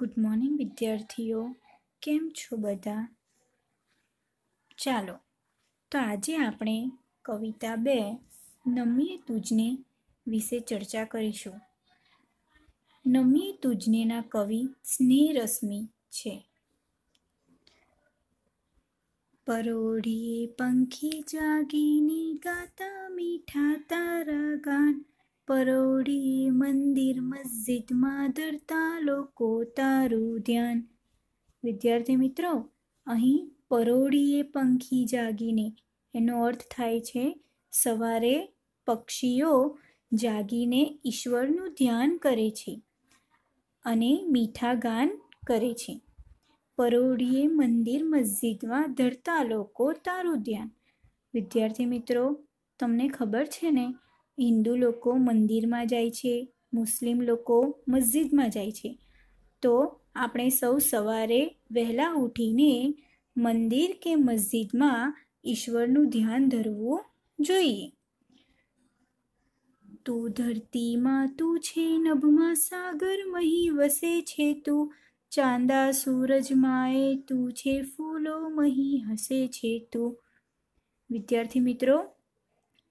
good morning વિદ્યાર્થીઓ કેમ છો બધા ચાલો તો આજે આપણે કવિતા બે નમીએ તુજને વિશે ચર્ચા કરીશું નમીએ તુજનેના કવિ સ્નેહરશ્મિ છે પરોઢીએ પંખી જાગીને ગાતા મીઠા તારા ગાન પરોડી મંદિર મસ્જિદમાં ધરતા લોકો તારું ધ્યાન વિદ્યાર્થી મિત્રો અહીં પરોડીએ પંખી જાગીને એનો અર્થ થાય છે સવારે પક્ષીઓ જાગીને ઈશ્વરનું ધ્યાન કરે છે અને મીઠા ગાન કરે છે પરોડીએ મંદિર મસ્જિદમાં ધરતા લોકો તારું ધ્યાન વિદ્યાર્થી મિત્રો તમને ખબર છે ને હિન્દુ લોકો મંદિરમાં જાય છે મુસ્લિમ લોકો મસ્જિદમાં જાય છે તો આપણે સૌ સવારે વહેલા ઉઠીને મંદિર કે મસ્જિદમાં ઈશ્વરનું ધ્યાન ધરવું જોઈએ તું ધરતીમાં તું છે નભમાં સાગર મહી વસે છે તું ચાંદા સૂરજમાં એ તું છે ફૂલો મહી હસે છે તું વિદ્યાર્થી મિત્રો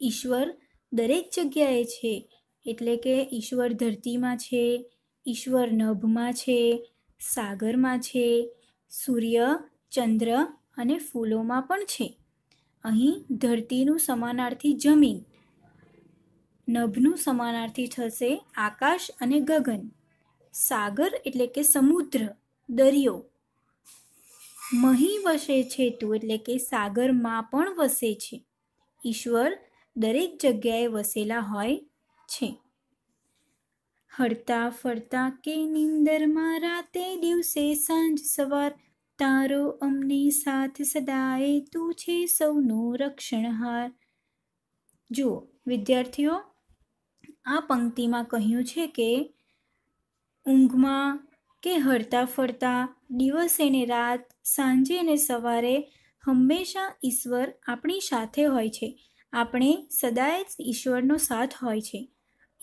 ઈશ્વર દરેક જગ્યાએ છે એટલે કે ઈશ્વર ધરતીમાં છે ઈશ્વર નભમાં છે સાગરમાં છે સૂર્ય ચંદ્ર અને ફૂલોમાં પણ છે અહીં ધરતીનું સમાનાર્થી જમીન નભનું સમાનાર્થી થશે આકાશ અને ગગન સાગર એટલે કે સમુદ્ર દરિયો મહી વસે છે તું એટલે કે સાગરમાં પણ વસે છે ઈશ્વર દરેક જગ્યાએ વસેલા હોય છે હડતા ફરતા કે નિંદરમાં રાતે દિવસે સાંજ સવાર તારો અમને સાથ સદાય તું છે સૌનો રક્ષણહાર જુઓ વિદ્યાર્થીઓ આ પંક્તિમાં કહ્યું છે કે ઊંઘમાં કે હરતા ફરતા દિવસે ને રાત સાંજે ને સવારે હંમેશા ઈશ્વર આપણી સાથે હોય છે આપણે સદાય જ ઈશ્વરનો સાથ હોય છે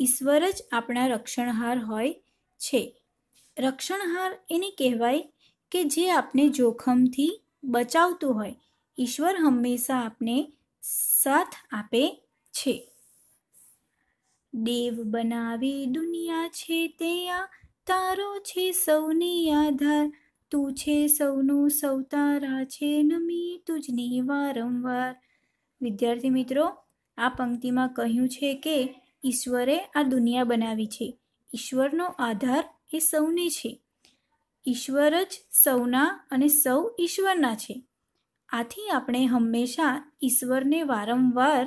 ઈશ્વર જ આપણા રક્ષણહાર હોય છે રક્ષણહાર એને કહેવાય કે જે આપને જોખમથી બચાવતું હોય ઈશ્વર હંમેશા આપને સાથ આપે છે દેવ બનાવી દુનિયા છે તે આ તારો છે સૌની આધાર તું છે સૌનું સૌતારા છે નમી તુજની વારંવાર વિદ્યાર્થી મિત્રો આ પંક્તિમાં કહ્યું છે કે ઈશ્વરે આ દુનિયા બનાવી છે ઈશ્વરનો આધાર એ સૌને છે ઈશ્વર જ સૌના અને સૌ ઈશ્વરના છે આથી આપણે હંમેશા ઈશ્વરને વારંવાર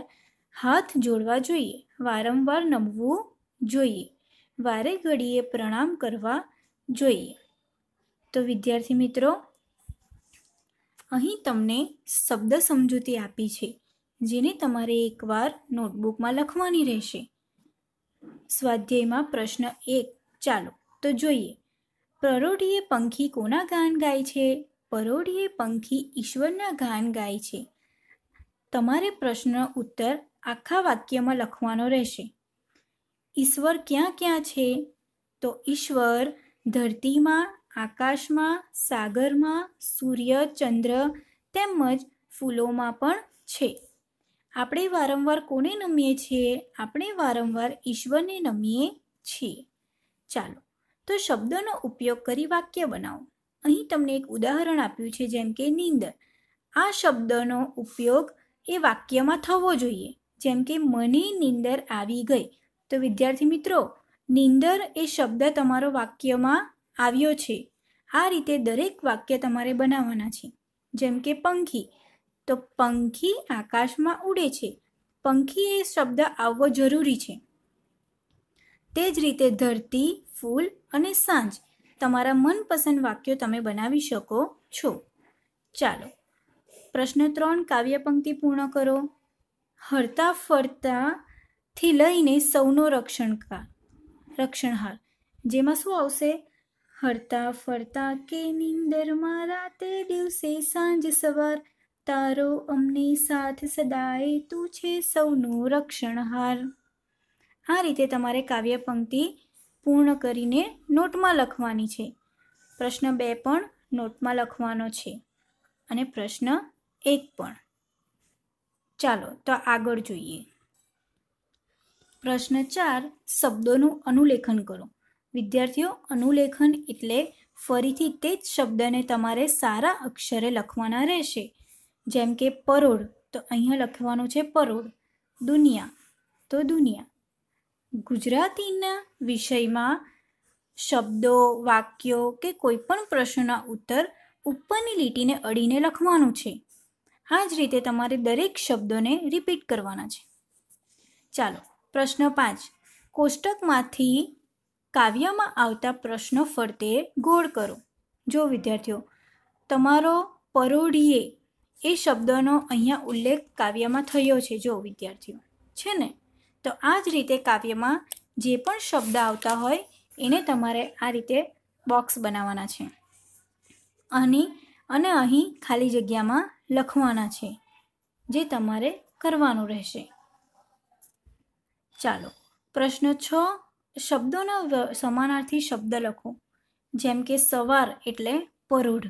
હાથ જોડવા જોઈએ વારંવાર નમવું જોઈએ વારે ઘડીએ પ્રણામ કરવા જોઈએ તો વિદ્યાર્થી મિત્રો અહીં તમને શબ્દ સમજૂતી આપી છે જેને તમારે એકવાર નોટબુકમાં લખવાની રહેશે સ્વાધ્યાયમાં પ્રશ્ન એક ચાલો તો જોઈએ પરોઢીએ પંખી કોના ગાન ગાય છે પરોઢીએ પંખી ઈશ્વરના ગાન ગાય છે તમારે પ્રશ્ન ઉત્તર આખા વાક્યમાં લખવાનો રહેશે ઈશ્વર ક્યાં ક્યાં છે તો ઈશ્વર ધરતીમાં આકાશમાં સાગરમાં સૂર્ય ચંદ્ર તેમજ ફૂલોમાં પણ છે આપણે વારંવાર કોને નમીએ છીએ આપણે વારંવાર ઈશ્વરને નમીએ છીએ ચાલો તો શબ્દનો ઉપયોગ કરી વાક્ય બનાવો અહીં તમને એક ઉદાહરણ આપ્યું છે જેમ કે નીંદર આ શબ્દનો ઉપયોગ એ વાક્યમાં થવો જોઈએ જેમ કે મને નીંદર આવી ગઈ તો વિદ્યાર્થી મિત્રો નીંદર એ શબ્દ તમારો વાક્યમાં આવ્યો છે આ રીતે દરેક વાક્ય તમારે બનાવવાના છે જેમ કે પંખી તો પંખી આકાશમાં ઉડે છે પંખી એ શબ્દ આવવો જરૂરી છે તે જ રીતે ધરતી ફૂલ અને સાંજ તમારા મનપસંદ વાક્યો તમે બનાવી શકો છો ચાલો પ્રશ્ન ત્રણ કાવ્ય પંક્તિ પૂર્ણ કરો હરતા ફરતા થી લઈને સૌનો રક્ષણકાર રક્ષણહાર જેમાં શું આવશે હરતા ફરતા કે નિંદરમાં રાતે દિવસે સાંજ સવાર તારો અમને સાથ સદાય તું છે સૌનું રક્ષણહાર આ રીતે તમારે કાવ્ય પંક્તિ પૂર્ણ કરીને નોટમાં લખવાની છે પ્રશ્ન બે પણ નોટમાં લખવાનો છે અને પ્રશ્ન એક પણ ચાલો તો આગળ જોઈએ પ્રશ્ન ચાર શબ્દોનું અનુલેખન કરો વિદ્યાર્થીઓ અનુલેખન એટલે ફરીથી તે જ શબ્દને તમારે સારા અક્ષરે લખવાના રહેશે જેમ કે પરોળ તો અહીંયા લખવાનું છે પરોળ દુનિયા તો દુનિયા ગુજરાતીના વિષયમાં શબ્દો વાક્યો કે કોઈપણ પ્રશ્નના ઉત્તર ઉપરની લીટીને અડીને લખવાનું છે આ જ રીતે તમારે દરેક શબ્દોને રિપીટ કરવાના છે ચાલો પ્રશ્ન પાંચ કોષ્ટકમાંથી કાવ્યમાં આવતા પ્રશ્નો ફરતે ગોળ કરો જો વિદ્યાર્થીઓ તમારો પરોઢીએ એ શબ્દનો અહીંયા ઉલ્લેખ કાવ્યમાં થયો છે જો વિદ્યાર્થીઓ છે ને તો આ જ રીતે કાવ્યમાં જે પણ શબ્દ આવતા હોય એને તમારે આ રીતે બોક્સ બનાવવાના છે અહીં અને અહીં ખાલી જગ્યામાં લખવાના છે જે તમારે કરવાનું રહેશે ચાલો પ્રશ્ન છ શબ્દોના સમાનાર્થી શબ્દ લખો જેમ કે સવાર એટલે પરોઢ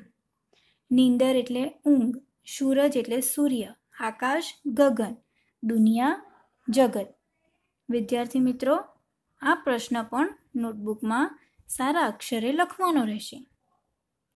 નીંદર એટલે ઊંઘ સૂરજ એટલે સૂર્ય આકાશ ગગન દુનિયા જગત વિદ્યાર્થી મિત્રો આ પ્રશ્ન પણ નોટબુકમાં સારા અક્ષરે લખવાનો રહેશે